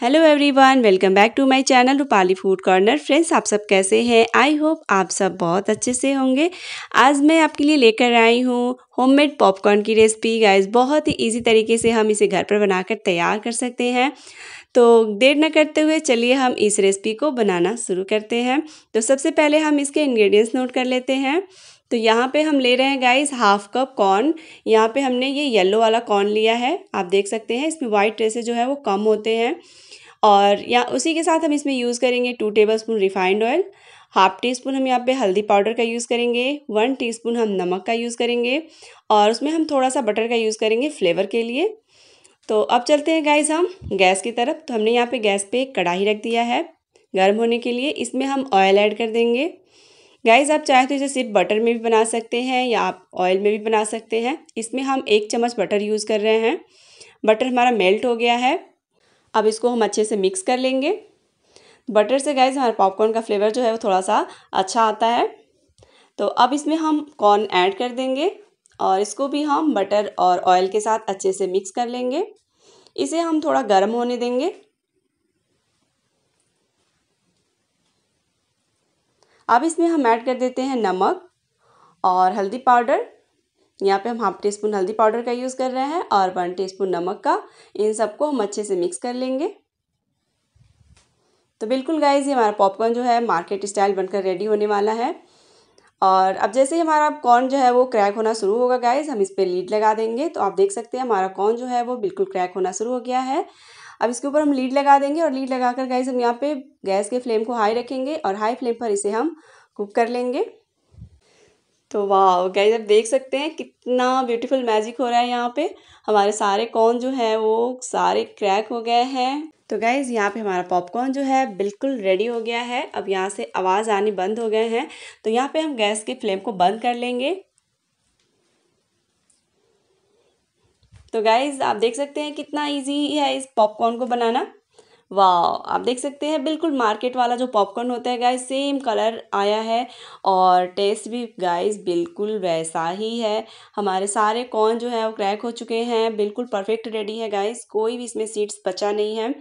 hello everyone welcome back to my channel Rupali food corner friends आप सब कैसे हैं आई होप आप सब बहुत अच्छे से होंगे आज मैं आपके लिए लेकर आई हूँ होममेड पॉपकॉर्न की रेसिपी गाइस बहुत ही इजी तरीके से हम इसे घर पर बनाकर तैयार कर सकते हैं तो देर न करते हुए चलिए हम इस रेसिपी को बनाना शुरू करते हैं तो सबसे पहले हम इसके इन्ग्रीडियंट्स नोट कर लेते हैं तो यहाँ पे हम ले रहे हैं गाइस हाफ कप कॉर्न यहाँ पे हमने ये येलो वाला कॉर्न लिया है आप देख सकते हैं इसमें वाइट ट्रेसेस जो है वो कम होते हैं और या उसी के साथ हम इसमें यूज़ करेंगे two tablespoon refined oil half teaspoon हम यहाँ पे हल्दी पाउडर का यूज़ करेंगे वन टीस्पून हम नमक का यूज़ करेंगे और उसमें हम थोड़ा सा बटर का यूज़ करेंगे फ्लेवर के लिए तो अब चलते हैं गाइस हम गैस की तरफ तो हमने यहाँ पे गैस पे एक कढ़ाई रख दिया है गर्म होने के लिए इसमें हम ऑयल ऐड कर देंगे गाइस आप चाहे तो इसे सिर्फ बटर में भी बना सकते हैं या आप ऑयल में भी बना सकते हैं इसमें हम एक चम्मच बटर यूज़ कर रहे हैं बटर हमारा मेल्ट हो गया है अब इसको हम अच्छे से मिक्स कर लेंगे बटर से गैस हमारे पॉपकॉर्न का फ्लेवर जो है वो थोड़ा सा अच्छा आता है तो अब इसमें हम कॉर्न ऐड कर देंगे और इसको भी हम बटर और ऑयल के साथ अच्छे से मिक्स कर लेंगे इसे हम थोड़ा गर्म होने देंगे अब इसमें हम ऐड कर देते हैं नमक और हल्दी पाउडर यहाँ पे हम हाफ टी स्पून हल्दी पाउडर का यूज़ कर रहे हैं और वन टीस्पून नमक का इन सबको हम अच्छे से मिक्स कर लेंगे तो बिल्कुल गाइज ये हमारा पॉपकॉर्न जो है मार्केट स्टाइल बनकर रेडी होने वाला है और अब जैसे ही हमारा कॉर्न जो है वो क्रैक होना शुरू होगा गाइज हम इस पर लीड लगा देंगे तो आप देख सकते हैं हमारा कॉर्न जो है वो बिल्कुल क्रैक होना शुरू हो गया है अब इसके ऊपर हम लीड लगा देंगे और लीड कर गाइज हम यहाँ पर गैस के फ्लेम को हाई रखेंगे और हाई फ्लेम पर इसे हम कुक कर लेंगे तो वाह गाइस आप देख सकते हैं कितना ब्यूटीफुल मैजिक हो रहा है यहाँ पे हमारे सारे कॉर्न जो है वो सारे क्रैक हो गए हैं तो गाइज़ यहाँ पे हमारा पॉपकॉर्न जो है बिल्कुल रेडी हो गया है अब यहाँ से आवाज़ आनी बंद हो गए हैं तो यहाँ पे हम गैस की फ्लेम को बंद कर लेंगे तो गाइज़ आप देख सकते हैं कितना इजी है इस पॉपकॉर्न को बनाना वाह आप देख सकते हैं बिल्कुल मार्केट वाला जो पॉपकॉर्न होता है गाइस सेम कलर आया है और टेस्ट भी गाइस बिल्कुल वैसा ही है हमारे सारे कॉर्न जो है वो क्रैक हो चुके हैं बिल्कुल परफेक्ट रेडी है गाइस कोई भी इसमें सीड्स बचा नहीं है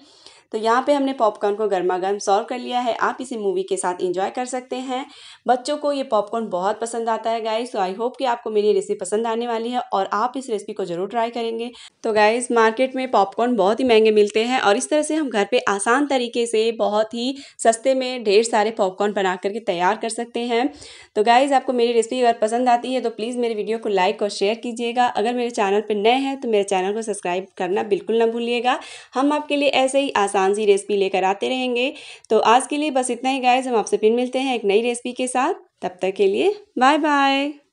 तो यहाँ पे हमने पॉपकॉर्न को गर्मा गर्म सॉल्व कर लिया है आप इसे मूवी के साथ इंजॉय कर सकते हैं बच्चों को ये पॉपकॉर्न बहुत पसंद आता है गाइज तो आई होप कि आपको मेरी रेसिपी पसंद आने वाली है और आप इस रेसिपी को ज़रूर ट्राई करेंगे तो गाइज मार्केट में पॉपकॉर्न बहुत ही महंगे मिलते हैं और इस तरह से हम घर पर आसान तरीके से बहुत ही सस्ते में ढेर सारे पॉपकॉर्न बना करके तैयार कर सकते हैं तो गाइज़ आपको मेरी रेसिपी अगर पसंद आती है तो प्लीज़ मेरे वीडियो को लाइक और शेयर कीजिएगा अगर मेरे चैनल पर नए हैं तो मेरे चैनल को सब्सक्राइब करना बिल्कुल ना भूलिएगा हम आपके लिए ऐसे ही आसान आसान सी रेसिपी लेकर आते रहेंगे तो आज के लिए बस इतना ही गाइज हम आपसे फिर मिलते हैं एक नई रेसिपी के साथ तब तक के लिए बाय बाय